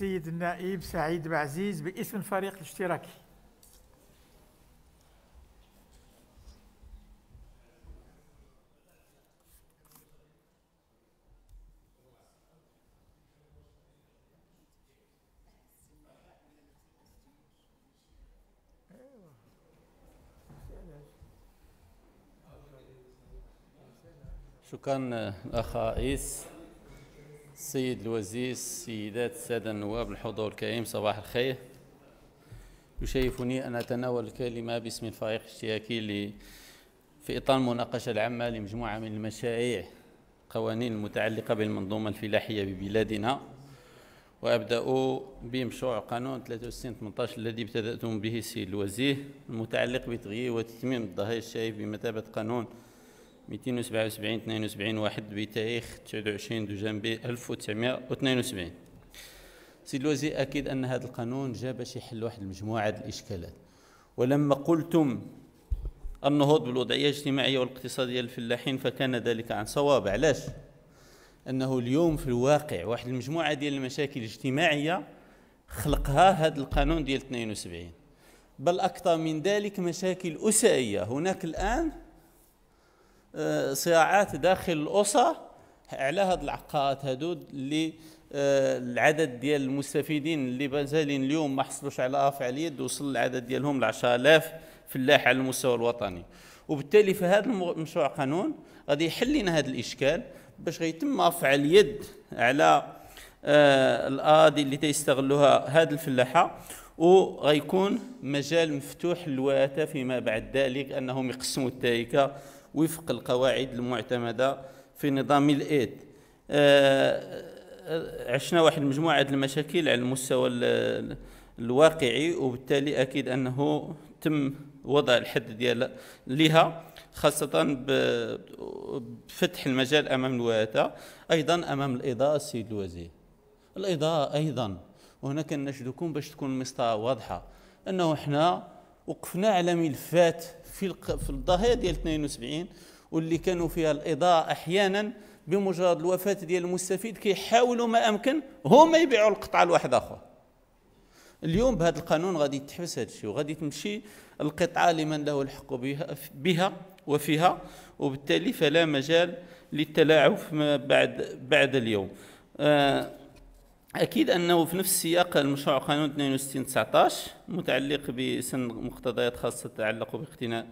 السيد النائب سعيد بعزيز باسم الفريق الاشتراكي شكرا آه، الاخ عيس السيد الوزير السيدات السادة النواب الحضور الكريم صباح الخير يشيفني أن أتناول الكلمة باسم الفريق الاشتراكي في إطار المناقشة العامة لمجموعة من المشاريع قوانين المتعلقة بالمنظومة الفلاحية ببلادنا وأبدأ بمشروع قانون 63/18 الذي ابتدأتم به السيد الوزير المتعلق بتغيير وتتميم الظهير الشريف بمثابة قانون 277 72 1 بتاريخ 29 دجنبي 1972 سي الوزير اكيد ان هذا القانون جاء باش يحل واحد المجموعه الاشكالات ولما قلتم النهوض بالوضعيه الاجتماعيه والاقتصاديه للفلاحين فكان ذلك عن صواب علاش انه اليوم في الواقع واحد المجموعه ديال المشاكل الاجتماعيه خلقها هذا القانون ديال 72 بل اكثر من ذلك مشاكل اسريه هناك الان صراعات داخل الاسر على هذه العقارات هادو اللي آه، العدد ديال المستفيدين اللي مازالين اليوم ما حصلوش على رفع اليد وصل العدد ديالهم ل 10000 فلاح على المستوى الوطني وبالتالي في هذا المشروع قانون غادي يحل لنا هذا الاشكال باش غيتم رفع اليد على آه، الاراضي اللي تيستغلوها هاد الفلاحه وغيكون مجال مفتوح للوراثه فيما بعد ذلك انهم يقسموا التركه وفق القواعد المعتمدة في نظام الإيد آه، عشنا واحد مجموعة المشاكل على المستوى الواقعي وبالتالي أكيد أنه تم وضع الحد ديال لها خاصة بفتح المجال أمام الولايات أيضا أمام الإضاءة السيد الوزير الإضاءة أيضا وهنا كنشدكم باش تكون المسطرة واضحة أنه حنا وقفنا على ملفات في في الظاهره ديال 72 واللي كانوا فيها الاضاءه احيانا بمجرد الوفاه ديال المستفيد كيحاولوا ما امكن هما يبيعوا القطعه لواحد اخر اليوم بهذا القانون غادي تحبس هذا الشيء وغادي تمشي القطعه لمن له الحق بها بها وفيها وبالتالي فلا مجال للتلاعب بعد بعد اليوم آه اكيد انه في نفس السياق المشروع قانون 62 19 متعلق بسن مقتضيات خاصه تتعلق باقتناء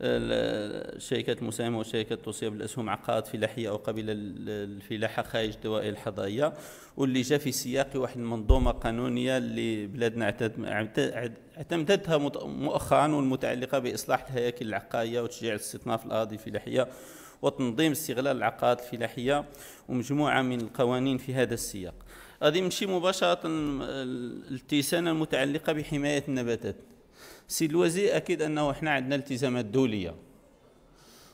الشركات المساهمه والشركات التوصيه بالاسهم عقارات فلاحيه او قبل الفلاحه خارج الدوائر الحضريه واللي جاء في سياق واحد المنظومه قانونيه اللي بلادنا اعتمدتها مؤخرا والمتعلقه باصلاح الهياكل العقاريه وتشجيع الاستثمار في الاراضي الفلاحيه وتنظيم استغلال العقارات الفلاحيه ومجموعه من القوانين في هذا السياق. غادي نمشي مباشره الالتزامات المتعلقه بحمايه النباتات سي الوزير اكيد انه احنا عندنا التزامات دوليه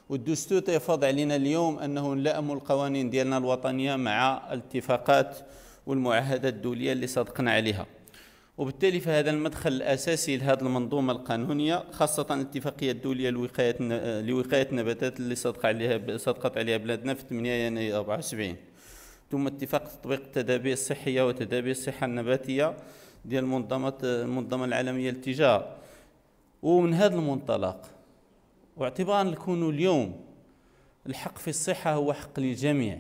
والدستور تيفرض علينا اليوم انه نلائم القوانين ديالنا الوطنيه مع الاتفاقات والمعاهدات الدوليه اللي صدقنا عليها وبالتالي فهذا المدخل الاساسي لهذه المنظومه القانونيه خاصه الاتفاقيه الدوليه لوقايه لوقايه النباتات اللي صدق عليها صدقت عليها بلادنا في 8 يناير 74 ثم اتفاق تطبيق التدابير الصحيه وتدابير الصحه النباتيه ديال منظمه المنظمه العالميه للتجاره ومن هذا المنطلق واعتبارا نكون اليوم الحق في الصحه هو حق للجميع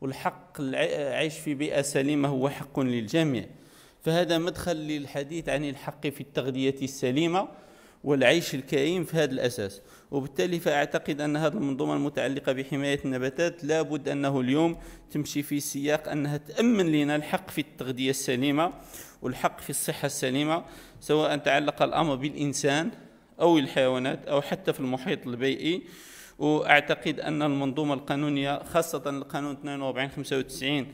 والحق العيش في بيئه سليمه هو حق للجميع فهذا مدخل للحديث عن الحق في التغذيه السليمه والعيش الكائن في هذا الأساس وبالتالي فأعتقد أن هذه المنظومة المتعلقة بحماية النباتات لابد أنه اليوم تمشي في سياق أنها تأمن لنا الحق في التغذية السليمة والحق في الصحة السليمة سواء تعلق الأمر بالإنسان أو الحيوانات أو حتى في المحيط البيئي وأعتقد أن المنظومة القانونية خاصة القانون 4295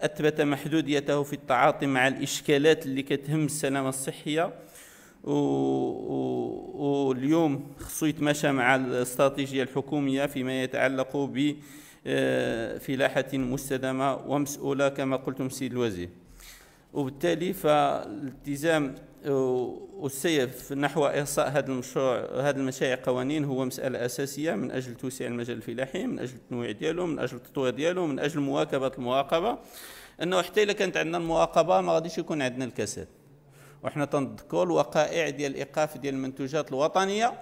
أثبت محدوديته في التعاطي مع الإشكالات اللي كتهم السلامة الصحية واليوم خصو يتماشى مع الاستراتيجية الحكومية فيما يتعلق ب آه، فلاحه مستدامة ومسؤولة كما قلتم سيد الوزير وبالتالي فالالتزام آه، والسيف نحو احصاء هذا المشروع هذا المشاريع قوانين هو مسألة أساسية من أجل توسيع المجال الفلاحي من أجل التنويع ديالو من أجل التطوير ديالو من أجل مواكبة المراقبة أنه حتى إلا كانت عندنا المراقبة ما غاديش يكون عندنا الكساد وحنا تنذكروا الوقائع ديال الإيقاف ديال المنتوجات الوطنية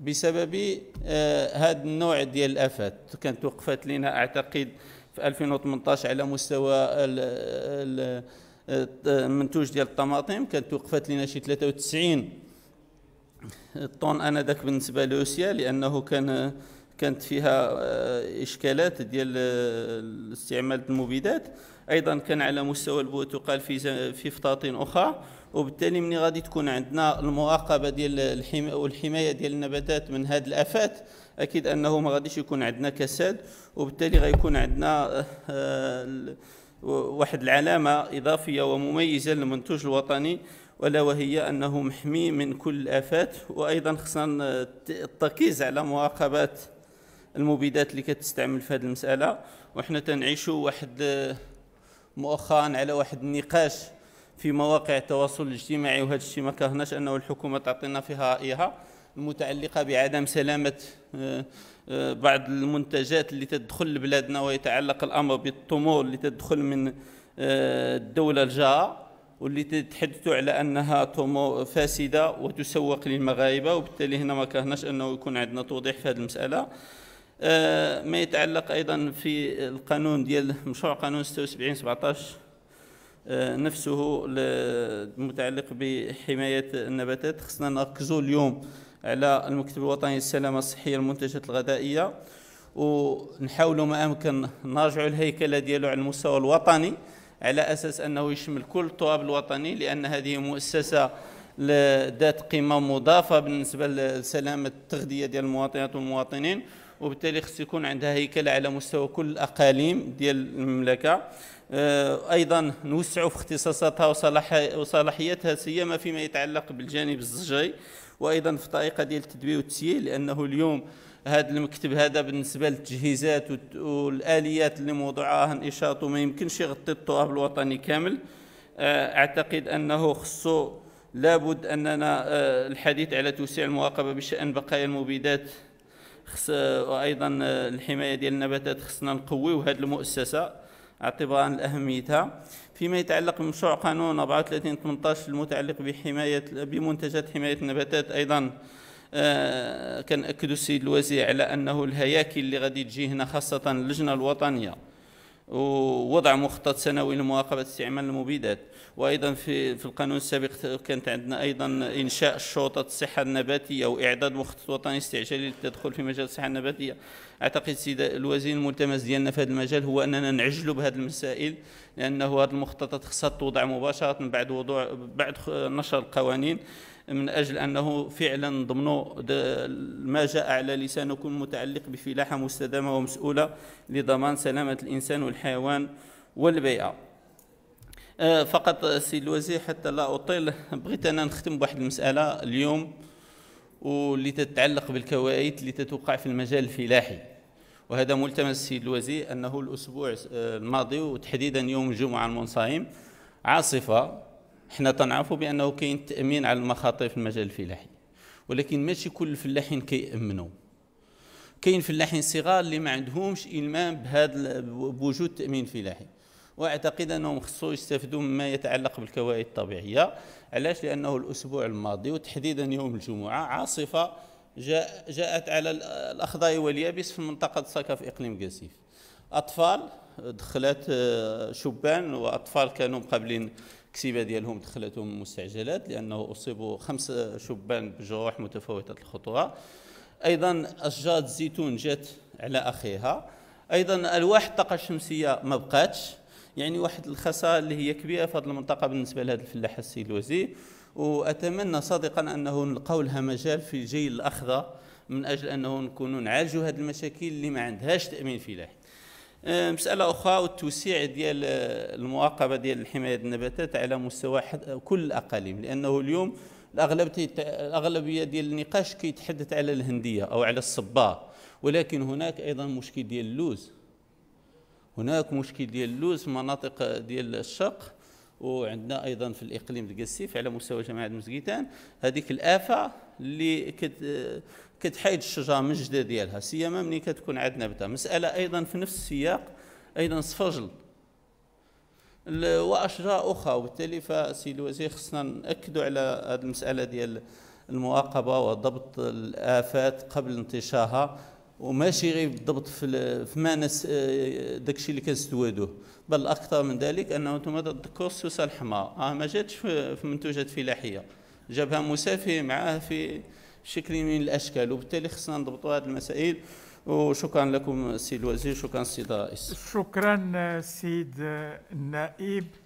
بسبب هذا آه، النوع ديال الآفات كانت وقفات لنا أعتقد في 2018 على مستوى آه، المنتوج ديال الطماطم كانت وقفات لنا شي 93 طن انذاك بالنسبه لروسيا لانه كان كانت فيها آه، اشكالات ديال استعمال المبيدات ايضا كان على مستوى البرتقال في في فطاطين اخرى وبالتالي ملي غادي تكون عندنا المراقبه ديال الحمايه والحمايه ديال النباتات من هاد الافات اكيد انه ما غاديش يكون عندنا كساد وبالتالي غيكون عندنا آه، واحد العلامه اضافيه ومميزه للمنتوج الوطني ولا وهي انه محمي من كل الافات وايضا خصنا التركيز على مراقبه المبيدات اللي كتستعمل في هذه المساله وحنا تنعيشوا واحد آه، مؤخرا على واحد النقاش في مواقع التواصل الاجتماعي وهذا الشيء ما كرهناش انه الحكومه تعطينا فيها رايها المتعلقه بعدم سلامه آه، آه، بعض المنتجات اللي تدخل لبلادنا ويتعلق الامر بالطمور اللي تدخل من آه، الدوله الجاره واللي تحدثوا على انها طمور فاسده وتسوق للمغاربه وبالتالي هنا ما كرهناش انه يكون عندنا توضيح في هذه المساله ما يتعلق ايضا في القانون ديال مشروع قانون 76 17 نفسه المتعلق بحمايه النباتات خصنا نركزوا اليوم على المكتب الوطني للسلامه الصحيه للمنتجات الغذائيه ونحاولوا ما امكن نرجعوا الهيكله ديالو على المستوى الوطني على اساس انه يشمل كل التراب الوطني لان هذه مؤسسه ذات قيمه مضافه بالنسبه لسلامه التغذيه ديال المواطنات والمواطنين وبالتالي خص يكون عندها هيكله على مستوى كل الاقاليم ديال المملكه آه، ايضا نوسع في اختصاصاتها وصلاحياتها سيما فيما يتعلق بالجانب الزجاي وايضا في طريقه ديال التدبير والتسيير لانه اليوم هذا المكتب هذا بالنسبه للتجهيزات والاليات اللي موضوعها نشاطه ما يمكنش يغطي التراب الوطني كامل آه، اعتقد انه خصو لابد اننا آه، الحديث على توسيع المراقبه بشان بقايا المبيدات خص وايضا الحمايه ديال النباتات خصنا نقويو هذه المؤسسه اعتبارا لاهميتها فيما يتعلق بمشروع قانون 34 18 المتعلق بحمايه بمنتجات حمايه النباتات ايضا آه، أكد السيد الوزير على انه الهياكل اللي غادي تجي هنا خاصه اللجنه الوطنيه ووضع مخطط سنوي لمواقبه استعمال المبيدات وايضا في في القانون السابق كانت عندنا ايضا انشاء شوطه الصحه النباتيه واعداد مخطط وطني استعجالي للتدخل في مجال الصحه النباتيه اعتقد سيد الوزير الملتمس ديالنا في هذا المجال هو اننا نعجلوا بهذه المسائل لانه هذه المخططات خصها توضع مباشره بعد وضوع بعد نشر القوانين من أجل أنه فعلا ضمنوا ما جاء على لسانكم متعلق بفلاحة مستدامة ومسؤولة لضمان سلامة الإنسان والحيوان والبيئة أه، فقط سي الوزير حتى لا أطيل بغيت أنا نختم بواحد المسألة اليوم واللي تتعلق بالكوارث اللي تتوقع في المجال الفلاحي وهذا ملتمس السيد الوزير أنه الأسبوع أه، الماضي وتحديدا يوم الجمعة المنصائم عاصفة حنا تنعرفوا بانه كاين تامين على المخاطر في المجال الفلاحي ولكن ماشي كل الفلاحين كيامنوا كاين فلاحين صغار اللي ما عندهمش المام بهذا بوجود تامين فلاحي واعتقد انهم خصو يستافدوا مما يتعلق بالكوارث الطبيعيه علاش لانه الاسبوع الماضي وتحديدا يوم الجمعه عاصفه جاء جاءت على الاخضر واليابس في منطقه ساكا في اقليم قاسيف اطفال دخلت آه، شبان واطفال كانوا مقابلين التكسيبه ديالهم دخلتهم مستعجلات لانه اصيبوا خمس شبان بجروح متفاوته الخطوره ايضا اشجار الزيتون جات على اخيها ايضا الواح الطاقه الشمسيه ما بقاتش يعني واحد الخساره اللي هي كبيره في هذه المنطقه بالنسبه لهذا الفلاح السي واتمنى صادقا انه نلقاو لها مجال في الجيل الاخضر من اجل انه نكونوا نعالجوا هذه المشاكل اللي ما عندهاش تامين فلاحي مساله اخرى والتوسيع ديال آه، المواقبة ديال الحمايه النباتات على مستوى كل الاقاليم لانه اليوم الاغلبيه الاغلبيه ديال النقاش كيتحدث على الهنديه او على الصبار ولكن هناك ايضا مشكل ديال اللوز هناك مشكل ديال اللوز في مناطق آه، ديال الشرق وعندنا ايضا في الاقليم القسيف على مستوى جماعه مزقيتان هذيك الافه اللي كت كتحيد الشجره من الجذع ديالها سيما ملي كتكون عاد نبته مساله ايضا في نفس السياق ايضا صفرجل واشجار اخرى وبالتالي فسي الوزير خصنا ناكدوا على هذه المساله ديال المراقبه وضبط الافات قبل انتشارها وماشي غير بالضبط في في آه، داك الشيء اللي كنستوادوه بل اكثر من ذلك انه انتم تذكروا السوسه الحمراء آه ما جاتش في منتوجات فلاحيه جابها مسافي معاه في شكل من الاشكال وبالتالي خصنا نضبطوا هذه المسائل وشكرا لكم السيد الوزير شكرا السيد الرئيس شكرا آه، سيد آه، النائب